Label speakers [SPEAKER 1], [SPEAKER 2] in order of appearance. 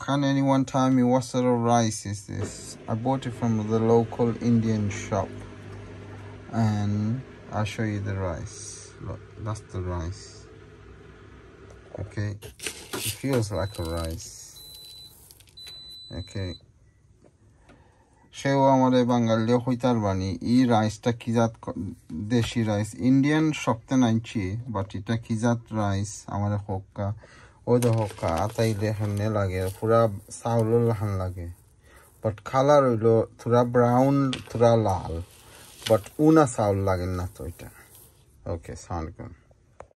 [SPEAKER 1] Can anyone tell me what sort of rice is this? I bought it from the local Indian shop. And I'll show you the rice. Look, that's the rice. Okay. It feels like a rice. Okay. সেও আমাদের বাঙালি হইতার বানি ই রাইসটা Deshi দেশি rice Indian সপ্তাহ নাইছি but এটা কিজাত rice আমাদের হোক্কা ওই দেখো আতাইলে হেমনে লাগে পুরা চাউলের লাহান লাগে বাট কালার হইল থোড়া ব্রাউন থোড়া লাল বাট উনা চাউল লাগেন না তো ওইটা ওকে সালামালাইকুম